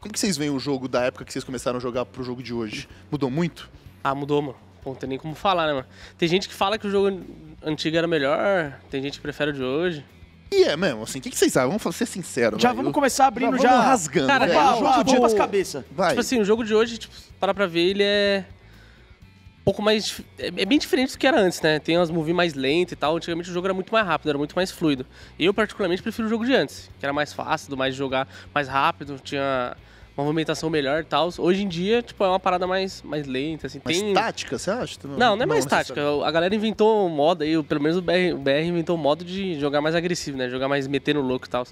Como que vocês veem o jogo da época que vocês começaram a jogar pro jogo de hoje? Mudou muito? Ah, mudou, mano. Pô, não tem nem como falar, né, mano? Tem gente que fala que o jogo antigo era melhor, tem gente que prefere o de hoje. E é mesmo, assim, o que, que vocês acham? Vamos ser sinceros? Já vamos começar abrindo, já. já... rasgando. Cara, é, o jogo de... cabeça. Vai. Tipo assim, o jogo de hoje, tipo, para pra ver, ele é pouco mais. É, é bem diferente do que era antes, né? Tem umas movies mais lentas e tal. Antigamente o jogo era muito mais rápido, era muito mais fluido. Eu, particularmente, prefiro o jogo de antes, que era mais fácil, mais de jogar mais rápido, tinha uma movimentação melhor e tal. Hoje em dia, tipo, é uma parada mais, mais lenta, assim. Mais tem... tática, você acha? Não, não, é mais não, tática. A galera inventou um modo aí, pelo menos o BR, o BR inventou um modo de jogar mais agressivo, né? Jogar mais metendo louco e tal.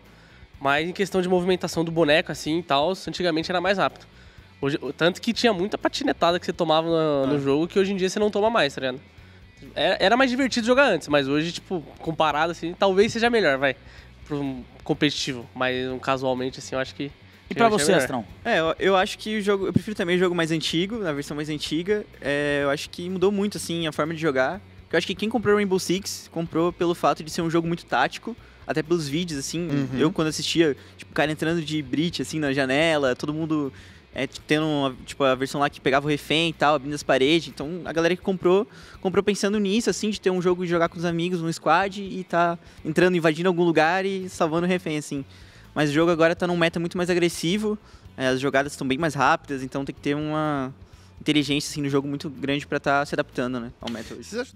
Mas em questão de movimentação do boneco, assim, e tal, antigamente era mais rápido. Hoje, tanto que tinha muita patinetada que você tomava no, no, é. jogo que hoje em dia você não toma mais, tá ligado? Era, mais divertido jogar antes, mas hoje, tipo, comparado assim, talvez seja melhor, vai. Pro um competitivo, mas um casualmente, assim, eu acho que. E pra você, melhor. Astrão? É, eu, eu, acho que o jogo. Eu prefiro também o jogo mais antigo, na versão mais antiga. É, eu acho que mudou muito, assim, a forma de jogar. Porque eu acho que quem comprou Rainbow Six comprou pelo fato de ser um jogo muito tático até pelos vídeos, assim, uhum. eu quando assistia, tipo, o cara entrando de bridge assim, na janela, todo mundo é, tipo, tendo uma, tipo, a versão lá que pegava o refém e tal, abrindo as paredes. Então a galera que comprou, comprou pensando nisso, assim, de ter um jogo de jogar com os amigos, um squad e tá entrando, invadindo algum lugar e salvando o refém, assim. Mas o jogo agora tá num meta muito mais agressivo, é, as jogadas estão bem mais rápidas, então tem que ter uma inteligência assim, no jogo muito grande para estar tá se adaptando né, ao meta hoje.